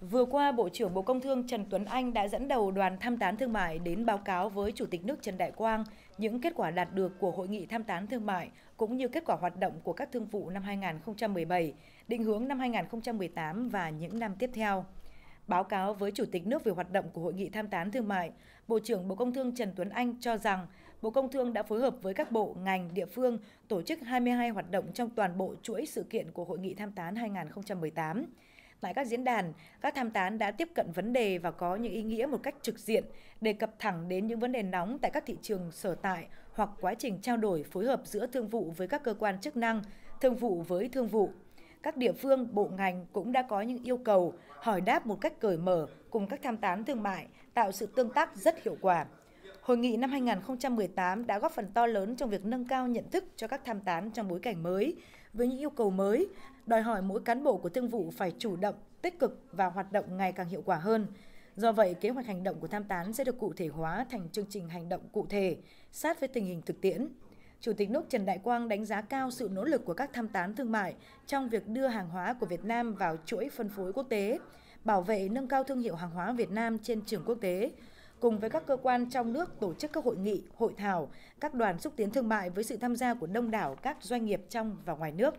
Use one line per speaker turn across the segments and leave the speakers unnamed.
Vừa qua, Bộ trưởng Bộ Công Thương Trần Tuấn Anh đã dẫn đầu đoàn tham tán thương mại đến báo cáo với Chủ tịch nước Trần Đại Quang những kết quả đạt được của hội nghị tham tán thương mại cũng như kết quả hoạt động của các thương vụ năm 2017, định hướng năm 2018 và những năm tiếp theo. Báo cáo với Chủ tịch nước về hoạt động của Hội nghị tham tán thương mại, Bộ trưởng Bộ Công Thương Trần Tuấn Anh cho rằng Bộ Công Thương đã phối hợp với các bộ, ngành, địa phương tổ chức 22 hoạt động trong toàn bộ chuỗi sự kiện của Hội nghị tham tán 2018 tại các diễn đàn, các tham tán đã tiếp cận vấn đề và có những ý nghĩa một cách trực diện, đề cập thẳng đến những vấn đề nóng tại các thị trường sở tại hoặc quá trình trao đổi phối hợp giữa thương vụ với các cơ quan chức năng, thương vụ với thương vụ. Các địa phương, bộ ngành cũng đã có những yêu cầu, hỏi đáp một cách cởi mở cùng các tham tán thương mại, tạo sự tương tác rất hiệu quả. Hội nghị năm 2018 đã góp phần to lớn trong việc nâng cao nhận thức cho các tham tán trong bối cảnh mới, với những yêu cầu mới, đòi hỏi mỗi cán bộ của thương vụ phải chủ động, tích cực và hoạt động ngày càng hiệu quả hơn. Do vậy, kế hoạch hành động của tham tán sẽ được cụ thể hóa thành chương trình hành động cụ thể, sát với tình hình thực tiễn. Chủ tịch nước Trần Đại Quang đánh giá cao sự nỗ lực của các tham tán thương mại trong việc đưa hàng hóa của Việt Nam vào chuỗi phân phối quốc tế, bảo vệ nâng cao thương hiệu hàng hóa Việt Nam trên trường quốc tế, cùng với các cơ quan trong nước tổ chức các hội nghị, hội thảo, các đoàn xúc tiến thương mại với sự tham gia của đông đảo các doanh nghiệp trong và ngoài nước.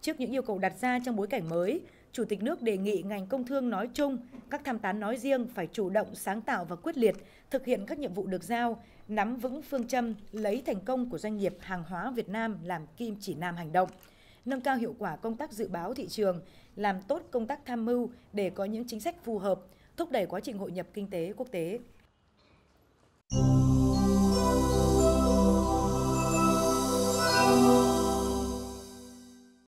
Trước những yêu cầu đặt ra trong bối cảnh mới, Chủ tịch nước đề nghị ngành công thương nói chung, các tham tán nói riêng phải chủ động, sáng tạo và quyết liệt thực hiện các nhiệm vụ được giao, nắm vững phương châm lấy thành công của doanh nghiệp hàng hóa Việt Nam làm kim chỉ nam hành động, nâng cao hiệu quả công tác dự báo thị trường, làm tốt công tác tham mưu để có những chính sách phù hợp, thúc đẩy quá trình hội nhập kinh tế quốc tế.